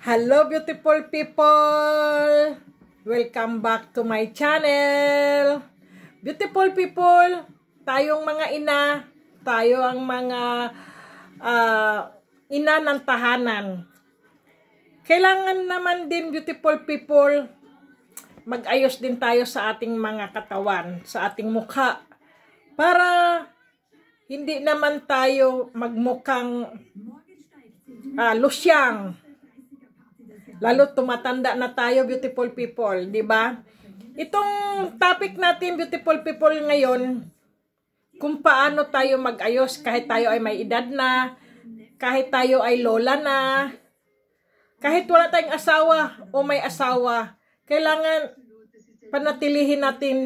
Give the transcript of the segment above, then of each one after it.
Hello beautiful people! Welcome back to my channel! Beautiful people, tayong mga ina, tayo ang mga uh, ina ng tahanan. Kailangan naman din beautiful people, mag-ayos din tayo sa ating mga katawan, sa ating mukha, para hindi naman tayo magmukhang uh, lusyang Lalo tumatanda na tayo, beautiful people, di ba? Itong topic natin, beautiful people, ngayon, kung paano tayo mag-ayos kahit tayo ay may edad na, kahit tayo ay lola na, kahit wala tayong asawa o may asawa, kailangan panatilihin natin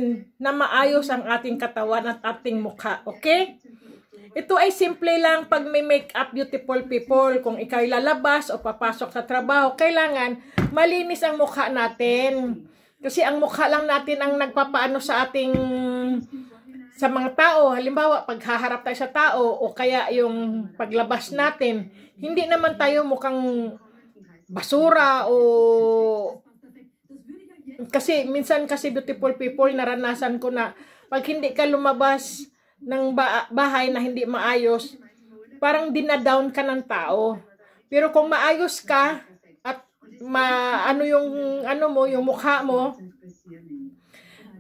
na maayos ang ating katawan at ating mukha, okay? Ito ay simple lang pag may makeup beautiful people. Kung ikaw lalabas o papasok sa trabaho, kailangan malinis ang mukha natin. Kasi ang mukha lang natin ang nagpapaano sa ating sa mga tao, halimbawa paghaharap tayo sa tao o kaya yung paglabas natin, hindi naman tayo mukhang basura o kasi minsan kasi beautiful people naranasan ko na pag hindi ka lumabas ng bahay na hindi maayos, parang dinadown ka ng tao. Pero kung maayos ka at ma ano yung ano mo, yung mukha mo,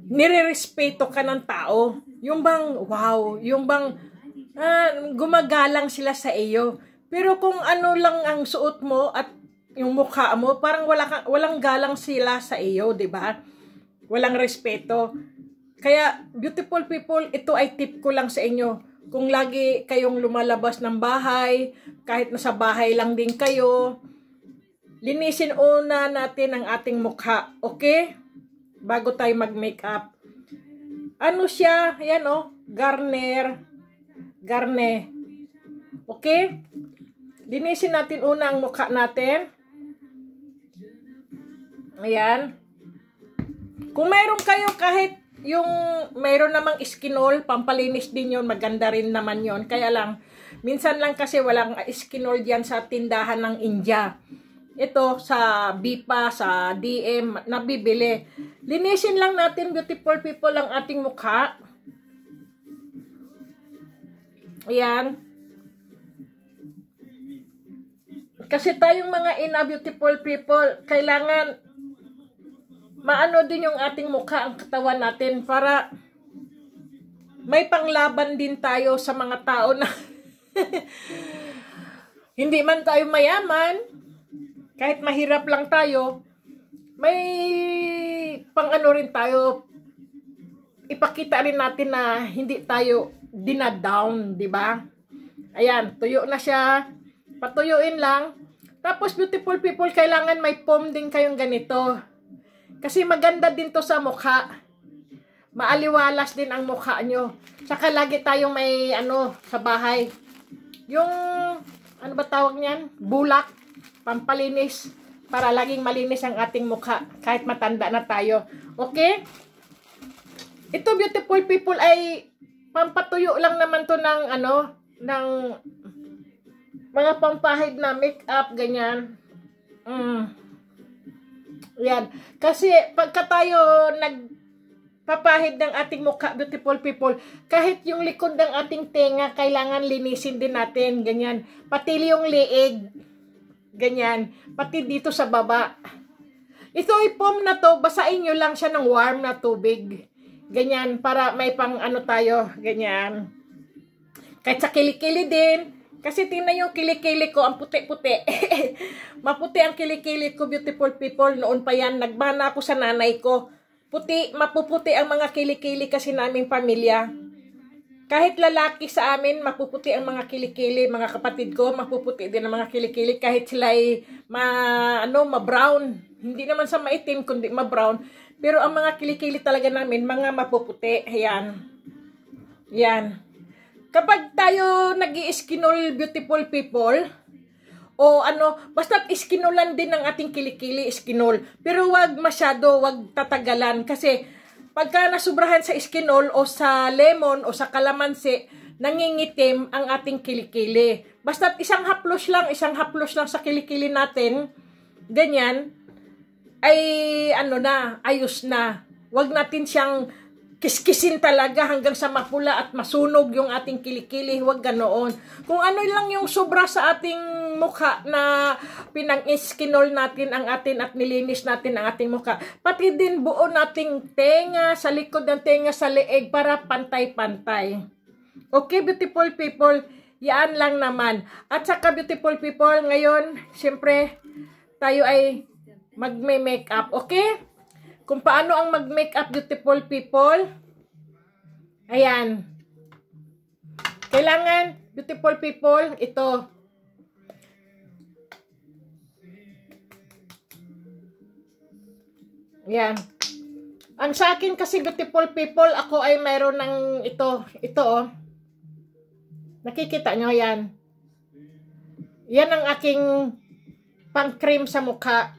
nirerespeto ka ng tao. Yung bang wow, yung bang ah, gumagalang sila sa iyo. Pero kung ano lang ang suot mo at yung mukha mo, parang wala ka, walang galang sila sa iyo, 'di ba? Walang respeto. Kaya beautiful people, ito ay tip ko lang sa inyo. Kung lagi kayong lumalabas ng bahay, kahit nasa bahay lang din kayo, linisin una natin ang ating mukha, okay? Bago tayo mag-makeup. Ano siya? Ayan oh, garner. Garne. Okay? Linisin natin una ang mukha natin. Ayan. Kung mayroon kayo kahit yung mayroon namang iskinol, pampalinis din yon maganda rin naman yon Kaya lang, minsan lang kasi walang iskinol diyan sa tindahan ng India. Ito, sa Bipa, sa DM, nabibili. Linisin lang natin, beautiful people, ang ating mukha. Ayan. Kasi tayong mga ina beautiful people, kailangan maano din yung ating mukha, ang katawan natin para may panglaban din tayo sa mga tao na hindi man tayo mayaman, kahit mahirap lang tayo, may pang ano rin tayo, ipakita rin natin na hindi tayo dinadown, di ba? Ayan, tuyo na siya. Patuyuin lang. Tapos beautiful people, kailangan may pom din kayong ganito. Kasi maganda din to sa mukha. Maaliwalas din ang mukha nyo. Saka lagi tayong may ano sa bahay. Yung ano ba tawag niyan? Bulak, pampalinis para laging malinis ang ating mukha kahit matanda na tayo. Okay? Ito beautiful people ay pampatuyo lang naman to ng ano ng mga pampahid na make up ganyan. Mm. Yan. Kasi pagka tayo nagpapahid ng ating mukha, beautiful people, kahit yung likod ng ating tenga, kailangan linisin din natin. Ganyan. Pati yung liig. Ganyan. Pati dito sa baba. Ito ipom na to, basain nyo lang siya ng warm na tubig. Ganyan, para may pang ano tayo. Ganyan. Kahit sa kilikili din, kasi tingnan yung kilikili ko, ang puti-puti. maputi ang kilikili ko, beautiful people. Noon pa yan, nagbana ako sa nanay ko. Puti, mapuputi ang mga kilikili kasi naming pamilya. Kahit lalaki sa amin, mapuputi ang mga kilikili. Mga kapatid ko, mapuputi din ang mga kilikili. Kahit sila ay ma, ano, ma-brown. Hindi naman sa maitim, kundi ma-brown. Pero ang mga kilikili talaga namin, mga mapuputi. Ayan. Ayan kapag tayo nag skinol beautiful people, o ano, basta iskinolan din ng ating kilikili, iskinol. Pero wag masyado, wag tatagalan. Kasi pagka nasubrahan sa iskinol o sa lemon o sa kalamansi, nangingitim ang ating kilikili. Basta isang haplos lang, isang haplos lang sa kilikili natin, ganyan, ay ano na, ayos na. Wag natin siyang kiskisin talaga hanggang sa mapula at masunog yung ating kilikili. Huwag ganoon. Kung ano lang yung sobra sa ating mukha na pinang-iskinol natin ang atin at nilinis natin ang ating mukha. Pati din buo nating tenga, sa likod ng tenga, sa leeg para pantay-pantay. Okay, beautiful people? Yan lang naman. At saka beautiful people, ngayon, syempre, tayo ay magme-makeup, okay? Kung paano ang mag-make up beautiful people. Ayan. Kailangan, beautiful people, ito. Ayan. Ang sa akin kasi beautiful people, ako ay mayroon ng ito. Ito oh. Nakikita nyo yan. Yan ang aking pang cream sa mukha.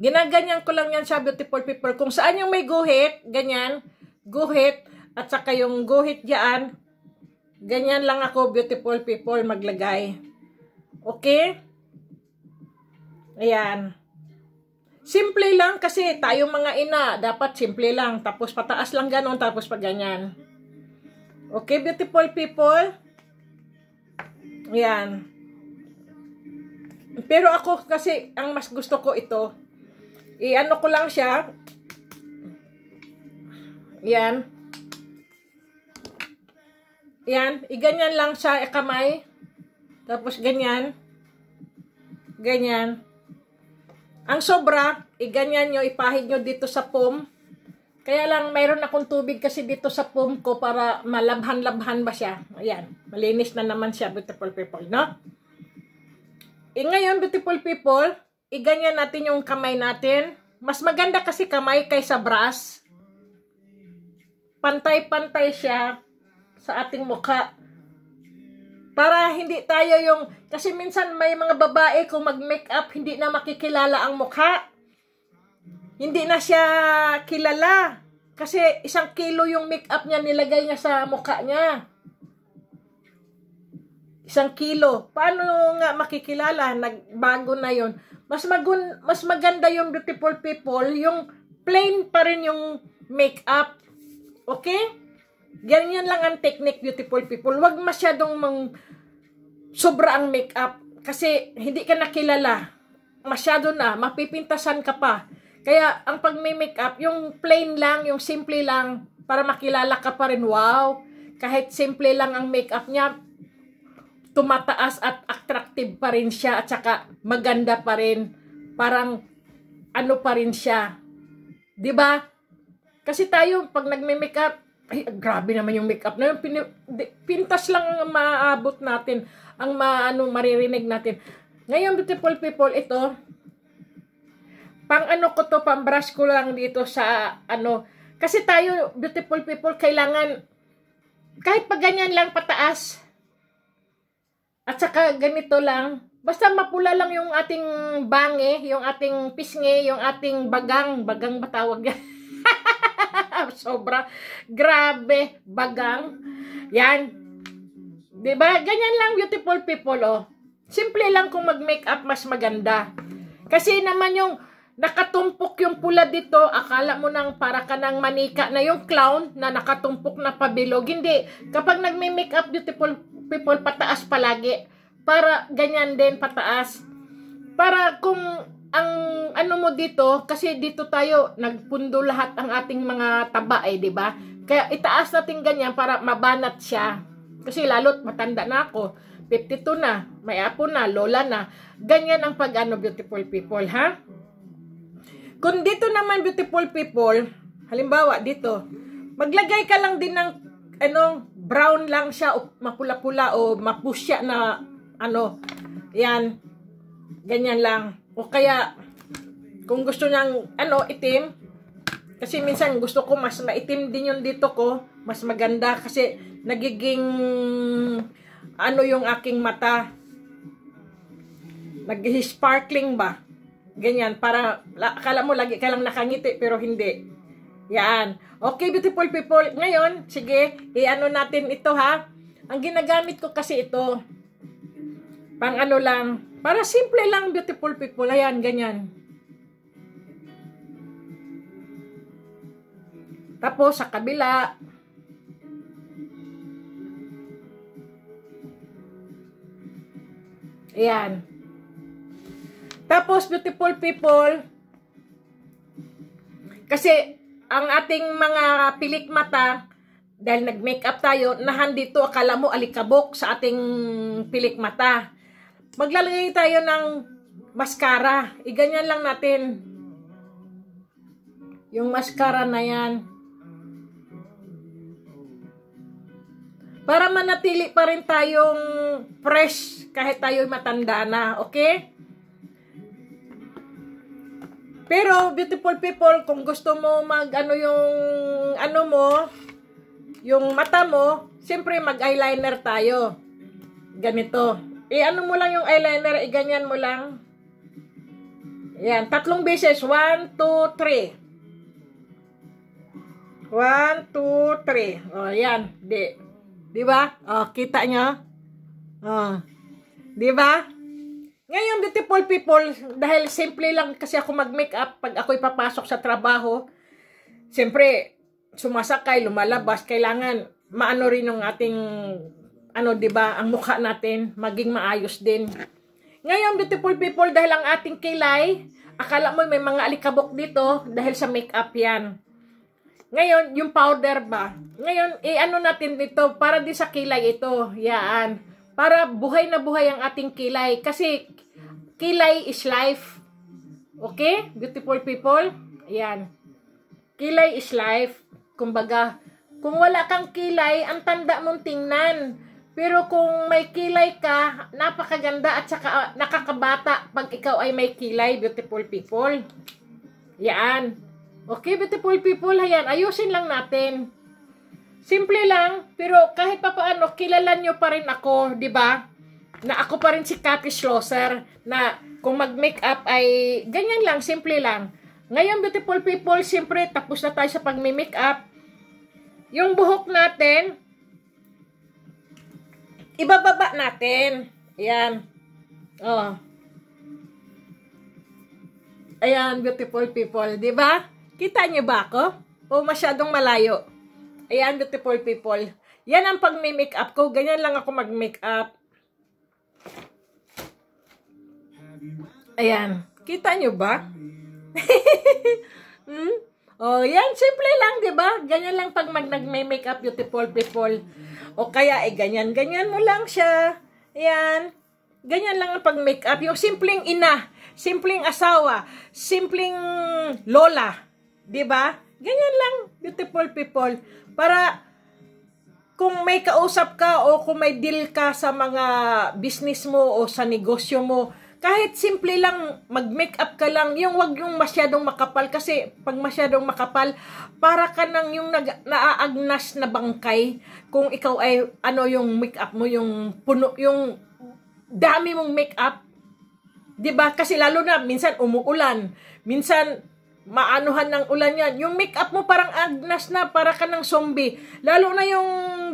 Ginaganyan ko lang yan sa beautiful people. Kung saan yung may guhit, ganyan, guhit, at saka yung guhit dyan, ganyan lang ako beautiful people maglagay. Okay? Ayan. Simple lang kasi tayong mga ina, dapat simple lang. Tapos pataas lang ganon, tapos pag ganyan. Okay, beautiful people? Ayan. Pero ako kasi, ang mas gusto ko ito, I-ano ko lang siya. Yan. Yan. iganyan lang siya, ikamay. Eh, Tapos ganyan. Ganyan. Ang sobra, iganyan ganyan nyo, ipahid nyo dito sa pom. Kaya lang, mayroon akong tubig kasi dito sa pom ko para malabhan-labhan ba siya. Ayan, malinis na naman siya, beautiful people, no? E ngayon, beautiful people, iganyan natin yung kamay natin. Mas maganda kasi kamay kaysa brass. Pantay-pantay siya sa ating mukha. Para hindi tayo yung, kasi minsan may mga babae kung mag makeup hindi na makikilala ang mukha. Hindi na siya kilala. Kasi isang kilo yung makeup niya, nilagay niya sa mukha niya isang kilo. Paano nga makikilala? Nagbago na yon. Mas, magun, mas maganda yung beautiful people, yung plain pa rin yung makeup. Okay? Ganyan lang ang technique beautiful people. Huwag masyadong mang sobra ang makeup kasi hindi ka nakilala. Masyado na, mapipintasan ka pa. Kaya ang pagme may makeup, yung plain lang, yung simple lang para makilala ka pa rin. Wow, kahit simple lang ang makeup niya, tumataas at attractive pa rin siya at saka maganda pa rin. Parang ano pa rin siya. 'Di ba? Kasi tayo pag nagme-makeup, ay grabe naman yung makeup na yun. pintas lang ang maaabot natin, ang maano maririnig natin. Ngayon beautiful people, ito pang ano ko to, pang brush ko lang dito sa ano kasi tayo beautiful people kailangan kahit pag ganyan lang pataas at saka ganito lang, basta mapula lang yung ating bange, yung ating pisngi, yung ating bagang, bagang batawag yan? Sobra. Grabe, bagang. Yan. 'Di ba? Ganyan lang beautiful people oh. Simple lang kung mag-makeup mas maganda. Kasi naman yung nakatumpok yung pula dito, akala mo nang para ka ng manika na yung clown na nakatumpok na pabilog. Hindi. Kapag nagme-makeup beautiful people pataas palagi para ganyan din pataas. Para kung ang ano mo dito kasi dito tayo nagpundo lahat ang ating mga taba eh, 'di ba? Kaya itaas natin ganyan para mabanat siya. Kasi lalo't matanda na ako. 52 na, may apo na, lola na. Ganyan ang pag-ano beautiful people, ha? Kung dito naman beautiful people, halimbawa dito, maglagay ka lang din ng ano, brown lang siya o mapula-pula o mapusya na ano, yan, ganyan lang. O kaya, kung gusto niyang, ano, itim, kasi minsan gusto ko mas maitim din yung dito ko, mas maganda kasi nagiging, ano yung aking mata, nag-sparkling ba? Ganyan, para, akala mo lagi ka lang nakangiti, pero hindi. Yan. Okay, beautiful people. Ngayon, sige, i-ano natin ito ha. Ang ginagamit ko kasi ito, pang ano lang, para simple lang, beautiful people. Ayan, ganyan. Tapos, sa kabila, Ayan. Tapos, beautiful people, kasi ang ating mga pilik mata, dahil nag-makeup tayo, nahandito akala mo alikabok sa ating pilik mata. Maglalagay tayo ng mascara. Iganyan lang natin. Yung mascara na yan. Para manatili pa rin tayong fresh kahit tayo'y matanda na. Okay? Pero, beautiful people, kung gusto mo mag, ano yung, ano mo, yung mata mo, siyempre mag-eyeliner tayo. Ganito. E, ano mo lang yung eyeliner, e, ganyan mo lang. Yan, tatlong beses. One, two, three. One, two, three. O, oh, yan. Di, di ba? O, oh, kita nyo? O, oh. di ba? Ngayon, beautiful people, dahil simple lang kasi ako mag-makeup pag ako'y papasok sa trabaho, siyempre, sumasakay, lumalabas, kailangan maano rin ng ating, ano, ba diba, ang mukha natin, maging maayos din. Ngayon, beautiful people, dahil ang ating kilay, akala mo may mga alikabok dito dahil sa makeup yan. Ngayon, yung powder ba? Ngayon, i-ano natin dito para di sa kilay ito, yaan para buhay na buhay ang ating kilay. Kasi kilay is life. Okay? Beautiful people? Ayan. Kilay is life. Kumbaga, kung wala kang kilay, ang tanda mong tingnan. Pero kung may kilay ka, napakaganda at saka ah, nakakabata pag ikaw ay may kilay, beautiful people. Yan. Okay, beautiful people, ayan, ayusin lang natin. Simple lang, pero kahit pa paano, kilala nyo pa rin ako, di ba? Na ako pa rin si Kaki Schlosser, na kung mag-makeup ay ganyan lang, simple lang. Ngayon, beautiful people, siyempre, tapos na tayo sa pag-makeup. Yung buhok natin, ibababa natin. Ayan. Oh. Ayan, beautiful people, di ba? Kita niyo ba ako? O masyadong malayo? Ayan, beautiful people. Yan ang pag-make up ko. Ganyan lang ako mag-make up. Ayan. Kita nyo ba? hmm? Oh, yan. Simple lang, di ba? Ganyan lang pag mag nag-make up, beautiful people. O kaya, eh, ganyan. Ganyan mo lang siya. Ayan. Ganyan lang ang pag-make up. Yung simpleng ina, simpleng asawa, simpleng lola. Di ba? Ganyan lang, beautiful people. Para kung may kausap ka o kung may deal ka sa mga business mo o sa negosyo mo, kahit simple lang mag-make up ka lang, yung wag yung masyadong makapal kasi pag masyadong makapal, para ka nang yung nag, naaagnas na bangkay kung ikaw ay ano yung make up mo, yung puno, yung dami mong make up. 'Di ba? Kasi lalo na minsan umuulan, minsan maanuhan ng ulan yan. Yung make-up mo parang agnas na, para ka ng zombie. Lalo na yung,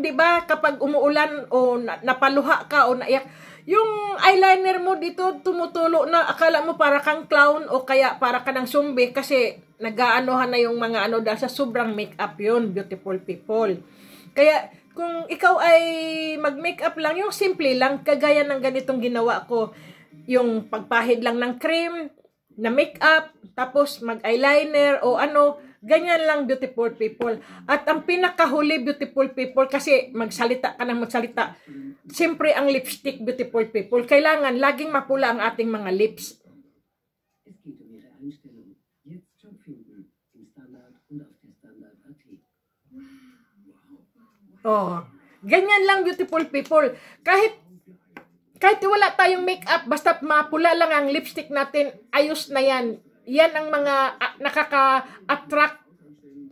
di ba, kapag umuulan o napaluha ka o naiyak, yung eyeliner mo dito tumutulo na akala mo para kang clown o kaya para ka ng zombie kasi nagaanuhan na yung mga ano dahil sa sobrang make-up yun, beautiful people. Kaya kung ikaw ay mag-make-up lang, yung simple lang, kagaya ng ganitong ginawa ko, yung pagpahid lang ng cream, na makeup, tapos mag-eyeliner o ano, ganyan lang beautiful people. At ang pinakahuli beautiful people, kasi magsalita ka ng magsalita, siyempre ang lipstick beautiful people, kailangan laging mapula ang ating mga lips. Oh, ganyan lang beautiful people. Kahit kahit wala tayong makeup, basta mapula lang ang lipstick natin, ayos na yan. Yan ang mga uh, nakaka-attract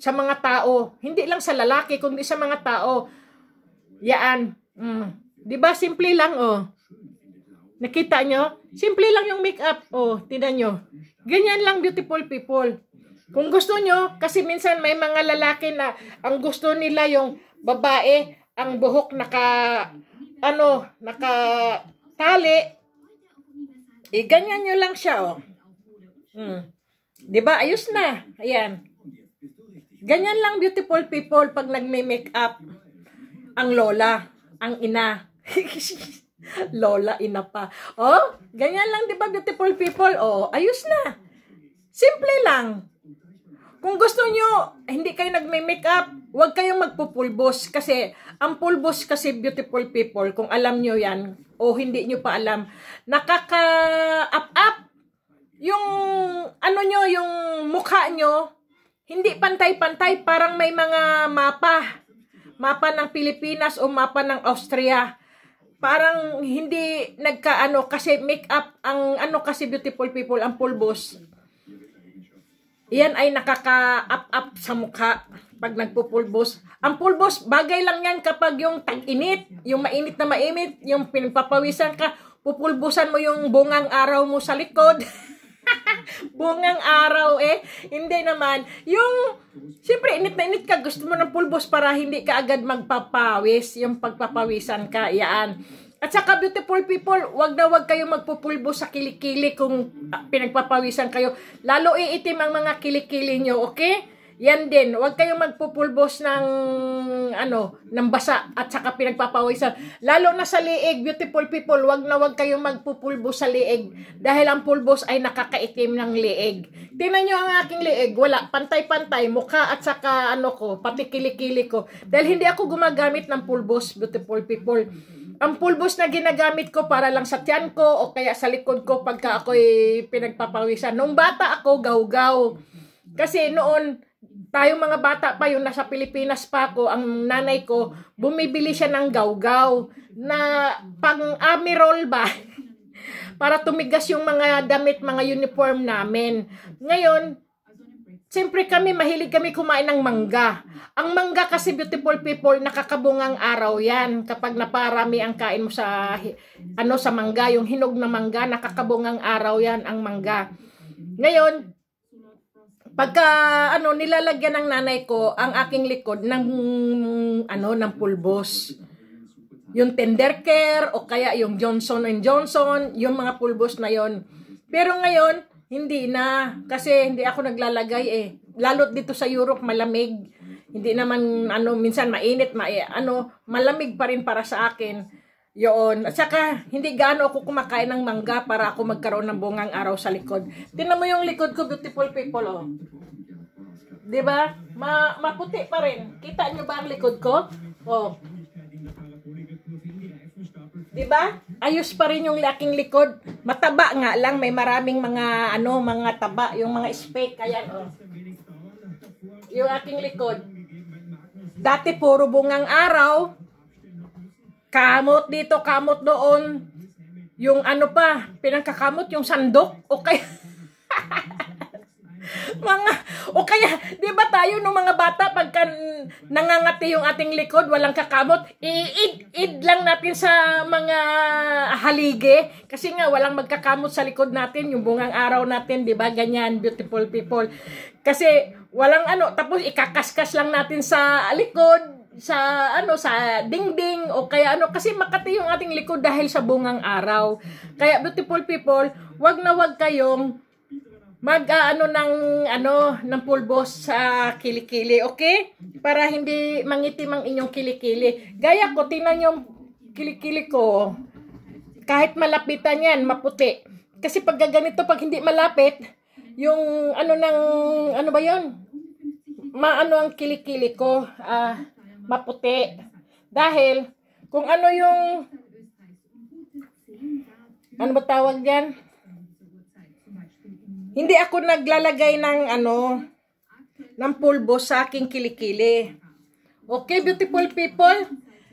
sa mga tao. Hindi lang sa lalaki, kundi sa mga tao. yan Mm. Di ba simple lang, oh. Nakita nyo? Simple lang yung makeup. Oh, tinan nyo. Ganyan lang beautiful people. Kung gusto nyo, kasi minsan may mga lalaki na ang gusto nila yung babae, ang buhok naka, ano, naka tali, eh, ganyan nyo lang siya, oh. Hmm. Diba? Ayos na. Ayan. Ganyan lang beautiful people pag nagme-make up ang lola, ang ina. lola, ina pa. Oh, ganyan lang 'di ba beautiful people? Oh, ayos na. Simple lang. Kung gusto nyo, hindi kayo nagme-make up, huwag kayong magpupulbos kasi ang pulbos kasi beautiful people, kung alam nyo yan, o hindi nyo pa alam, nakaka-up-up yung ano nyo, yung mukha nyo, hindi pantay-pantay, parang may mga mapa. Mapa ng Pilipinas o mapa ng Austria. Parang hindi nagkaano kasi make-up ang ano kasi beautiful people ang pulbos. Yan ay nakaka-up-up sa mukha pag nagpupulbos. Ang pulbos, bagay lang yan kapag yung tag-init, yung mainit na mainit, yung pinagpapawisan ka, pupulbusan mo yung bungang araw mo sa likod. bungang araw eh. Hindi naman. Yung, siyempre, init na init ka, gusto mo ng pulbos para hindi ka agad magpapawis. Yung pagpapawisan ka, yan. At saka beautiful people, wag na wag kayo magpupulbo sa kilikili kung ah, pinagpapawisan kayo. Lalo iitim ang mga kilikili nyo, okay? Yan din, huwag kayong magpupulbos ng ano, ng basa at saka pinagpapawisan. Lalo na sa liig, beautiful people, wag na wag kayong magpupulbos sa liig dahil ang pulbos ay nakakaitim ng liig. Tingnan niyo ang aking liig, wala pantay-pantay mukha at saka ano ko, pati kilikili ko dahil hindi ako gumagamit ng pulbos, beautiful people. Ang pulbos na ginagamit ko para lang sa tiyan ko o kaya sa likod ko pagka ako'y pinagpapawisan. Nung bata ako, gaw-gaw. Kasi noon, tayong mga bata pa yun, nasa Pilipinas pa ako, ang nanay ko, bumibili siya ng gawgaw na pang army ba? para tumigas yung mga damit, mga uniform namin. Ngayon, siyempre kami, mahilig kami kumain ng mangga. Ang mangga kasi beautiful people, nakakabungang araw yan. Kapag naparami ang kain mo sa, ano, sa mangga, yung hinog na mangga, nakakabungang araw yan ang mangga. Ngayon, Pagka ano nilalagyan ng nanay ko ang aking likod ng ano ng pulbos. Yung tender care o kaya yung Johnson and Johnson, yung mga pulbos na yon. Pero ngayon, hindi na kasi hindi ako naglalagay eh. lalo dito sa Europe malamig. Hindi naman ano minsan mainit, ma eh, ano malamig pa rin para sa akin. Yon. At saka, hindi gaano ako kumakain ng mangga para ako magkaroon ng bungang araw sa likod. Tinan mo yung likod ko, beautiful people, oh. ba? Ma maputi pa rin. Kita nyo ba ang likod ko? Oh. 'Di ba? Ayos pa rin yung laking likod. Mataba nga lang. May maraming mga, ano, mga taba. Yung mga speck. kaya oh. Yung aking likod. Dati puro bungang araw Kamot dito, kamot doon. Yung ano pa, pinangkakamot yung sandok Okay. mga o kaya 'di ba tayo nung mga bata pagka nangangati yung ating likod, walang kakamot, iid lang natin sa mga halige kasi nga walang magkakamot sa likod natin yung bungang araw natin, 'di ba? Ganyan, beautiful people. Kasi walang ano, tapos ikakaskas lang natin sa likod sa ano sa dingding o kaya ano kasi makati yung ating likod dahil sa bungang araw. Kaya beautiful people, wag na wag kayong mag uh, ano ng ano ng pulbo sa kilikili, okay? Para hindi mangitim ang inyong kilikili. Gaya ko tinan yung kilikili ko kahit malapitan yan, maputi. Kasi pag ganito pag hindi malapit, yung ano ng ano ba 'yon? Maano ang kilikili ko? Ah uh, maputi. Dahil, kung ano yung, ano ba tawag yan? Hindi ako naglalagay ng, ano, ng pulbo sa aking kilikili. Okay, beautiful people?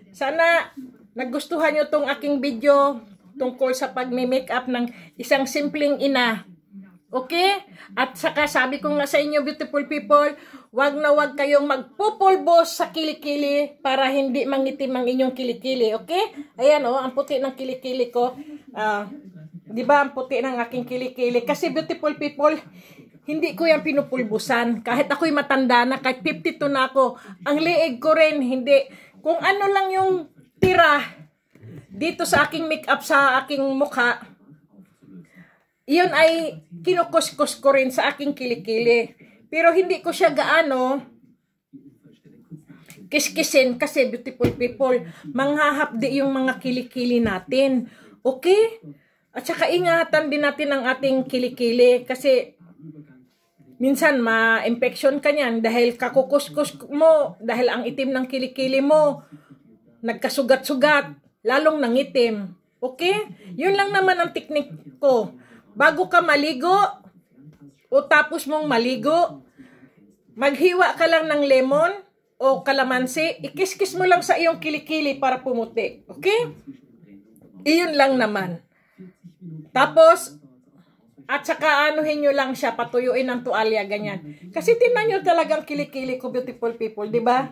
Sana, nagustuhan nyo tong aking video tungkol sa pagmi makeup ng isang simpleng ina Okay? At saka sabi ko nga sa inyo beautiful people, wag na wag kayong magpupulbos sa kilikili para hindi mangitim ang inyong kilikili. Okay? Ayan oh, ang puti ng kilikili ko. Uh, Di ba ang puti ng aking kilikili? Kasi beautiful people, hindi ko yan pinupulbusan. Kahit ako'y matanda na, kahit 52 na ako, ang liig ko rin, hindi. Kung ano lang yung tira dito sa aking makeup, sa aking mukha, yun ay kinukuskus ko rin sa aking kilikili. Pero hindi ko siya gaano kiskisin kasi beautiful people, manghahapdi yung mga kilikili natin. Okay? At saka ingatan din natin ang ating kilikili kasi minsan ma-infection ka niyan dahil kakukuskus mo, dahil ang itim ng kilikili mo, nagkasugat-sugat, lalong nangitim. Okay? Yun lang naman ang teknik ko bago ka maligo o tapos mong maligo, maghiwa ka lang ng lemon o kalamansi, ikiskis mo lang sa iyong kilikili para pumuti. Okay? Iyon lang naman. Tapos, at saka anuhin nyo lang siya, patuyuin ng tuwalya, ganyan. Kasi tinan nyo talagang kilikili ko, beautiful people, di ba?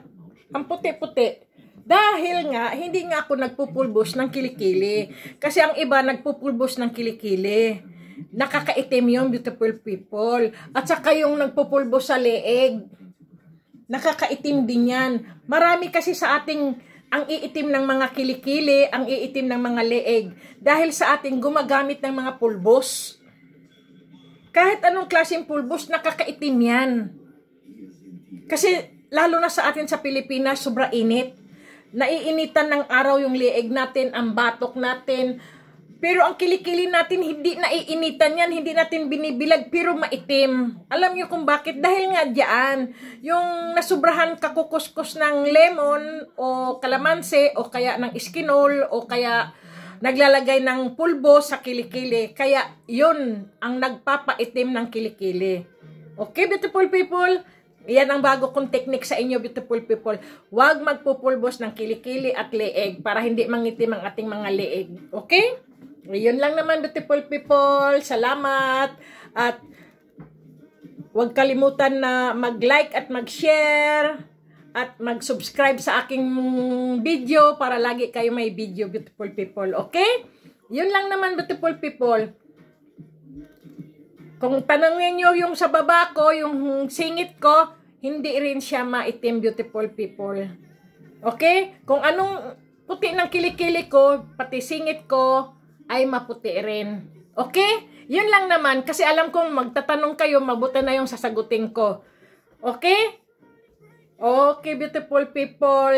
Ang puti-puti. Dahil nga, hindi nga ako nagpupulbos ng kilikili. Kasi ang iba nagpupulbos ng kilikili. Nakakaitim yung beautiful people. At saka yung nagpupulbo sa leeg. Nakakaitim din yan. Marami kasi sa ating ang iitim ng mga kilikili, ang iitim ng mga leeg. Dahil sa ating gumagamit ng mga pulbos. Kahit anong klaseng pulbos, nakakaitim yan. Kasi lalo na sa atin sa Pilipinas, sobra init. Naiinitan ng araw yung leeg natin, ang batok natin, pero ang kilikili natin, hindi naiinitan yan, hindi natin binibilag, pero maitim. Alam niyo kung bakit? Dahil nga dyan, yung nasubrahan kakukuskus ng lemon o kalamansi o kaya ng iskinol o kaya naglalagay ng pulbo sa kilikili. Kaya yun ang nagpapaitim ng kilikili. Okay, beautiful people? Yan ang bago kong technique sa inyo, beautiful people. Huwag magpupulbos ng kilikili at leeg para hindi mangitim ang ating mga leeg. Okay? Yun lang naman, beautiful people. Salamat. At huwag kalimutan na mag-like at mag-share at mag-subscribe sa aking video para lagi kayo may video, beautiful people. Okay? Yun lang naman, beautiful people. Kung tanongin nyo yung sa baba ko, yung singit ko, hindi rin siya maitim, beautiful people. Okay? Kung anong puti ng kilikili ko, pati singit ko, ay maputi rin. Okay? Yun lang naman kasi alam kong magtatanong kayo, mabuti na yung sasagutin ko. Okay? Okay, beautiful people.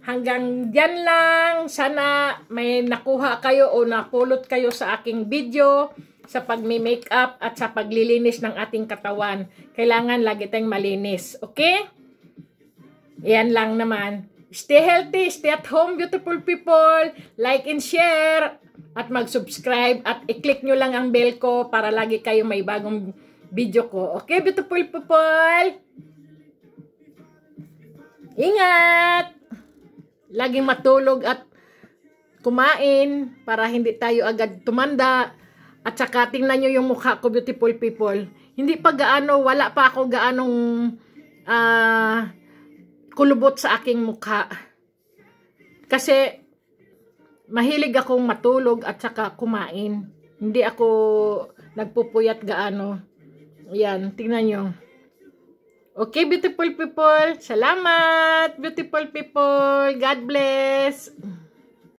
Hanggang dyan lang. Sana may nakuha kayo o napulot kayo sa aking video sa pagme makeup at sa paglilinis ng ating katawan. Kailangan lagi tayong malinis. Okay? Yan lang naman. Stay healthy, stay at home, beautiful people. Like and share at mag-subscribe at i-click nyo lang ang bell ko para lagi kayo may bagong video ko. Okay, beautiful people? Ingat! Laging matulog at kumain para hindi tayo agad tumanda. At saka tingnan nyo yung mukha ko, beautiful people. Hindi pa gaano, wala pa ako gaanong uh, kulubot sa aking mukha. Kasi mahilig akong matulog at saka kumain. Hindi ako nagpupuyat gaano. Yan, tingnan nyo. Okay, beautiful people. Salamat, beautiful people. God bless.